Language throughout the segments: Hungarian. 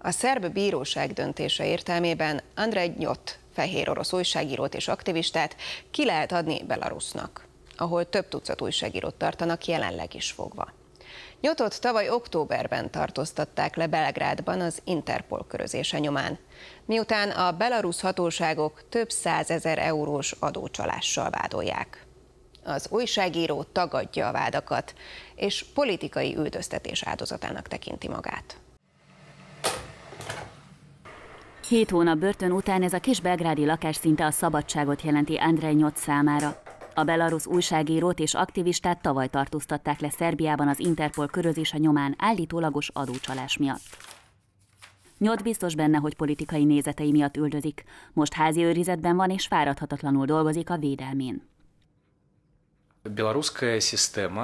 A szerb bíróság döntése értelmében Andrej Nyot, fehér orosz újságírót és aktivistát ki lehet adni Belarusnak, ahol több tucat újságírót tartanak jelenleg is fogva. Nyotot tavaly októberben tartóztatták le Belgrádban az Interpol körözése nyomán, miután a belarusz hatóságok több százezer eurós adócsalással vádolják. Az újságíró tagadja a vádakat, és politikai üldöztetés áldozatának tekinti magát. Hét hónap börtön után ez a kis belgrádi lakás szinte a szabadságot jelenti Andrei Nyot számára. A belarusz újságírót és aktivistát tavaly tartóztatták le Szerbiában az Interpol körözése nyomán állítólagos adócsalás miatt. Nyot biztos benne, hogy politikai nézetei miatt üldözik. Most házi őrizetben van és fáradhatatlanul dolgozik a védelmén. Э,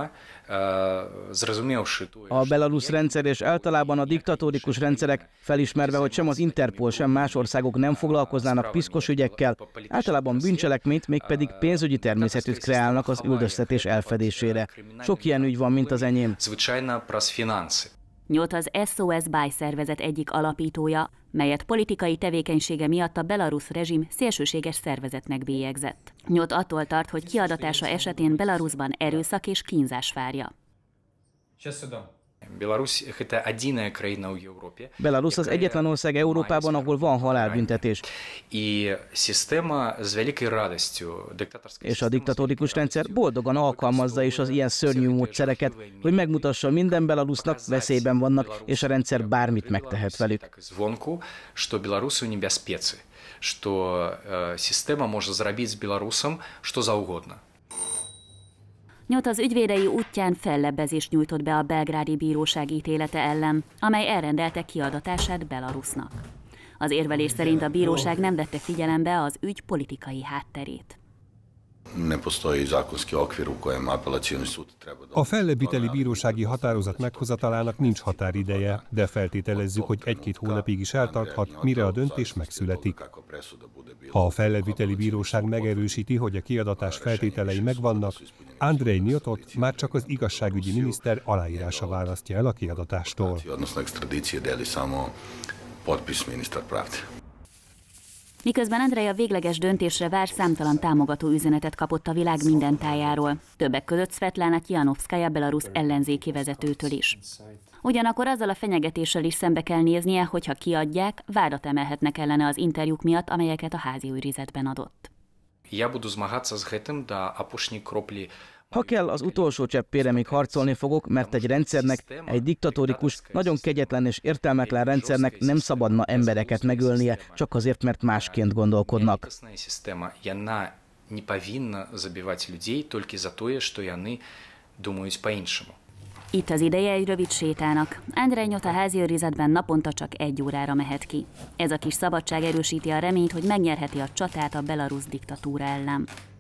a belarusz rendszer és általában a diktatórikus rendszerek felismerve, hogy sem az Interpol, sem más országok nem foglalkoznának piszkos ügyekkel, általában bűncselekményt, mégpedig pénzügyi természetűt kreálnak az üldöztetés elfedésére. Sok ilyen ügy van, mint az enyém. Nyot az SOS Báj szervezet egyik alapítója, melyet politikai tevékenysége miatt a belarusz rezsim szélsőséges szervezetnek bélyegzett. Nyot attól tart, hogy kiadatása esetén Belarusban erőszak és kínzás várja. Köszönöm. Belarus az egyetlen ország Európában, ahol van halálbüntetés. És a diktatórikus rendszer boldogan alkalmazza is az ilyen szörnyű módszereket, hogy megmutassa minden belarusnak veszélyben vannak, és a rendszer bármit megtehet velük. что э, система может с белорусом что за угодно. Nyot az ügyvédei útján fellebbezést nyújtott be a belgrádi bíróság ítélete ellen, amely elrendelte kiadatását Belarusnak. Az érvelés szerint a bíróság nem vette figyelembe az ügy politikai hátterét. A fellebiteli bírósági határozat meghozatalának nincs határideje, de feltételezzük, hogy egy-két hónapig is eltarthat, mire a döntés megszületik. Ha a fellebiteli bíróság megerősíti, hogy a kiadatás feltételei megvannak, Andrei Nyotot már csak az igazságügyi miniszter aláírása választja el a kiadatástól. Miközben Andrea a végleges döntésre vár, számtalan támogató üzenetet kapott a világ minden tájáról. Többek között Svetlana Tianovszkaja belarusz ellenzéki vezetőtől is. Ugyanakkor azzal a fenyegetéssel is szembe kell néznie, hogyha kiadják, vádat emelhetnek ellene az interjúk miatt, amelyeket a házi őrizetben adott. Я буду змагатися з гэтым да кроплі ha kell, az utolsó cseppére még harcolni fogok, mert egy rendszernek, egy diktatórikus, nagyon kegyetlen és értelmetlen rendszernek nem szabadna embereket megölnie, csak azért, mert másként gondolkodnak. Itt az ideje egy rövid sétának. Andrej Nyota őrizetben naponta csak egy órára mehet ki. Ez a kis szabadság erősíti a reményt, hogy megnyerheti a csatát a belarusz diktatúra ellen.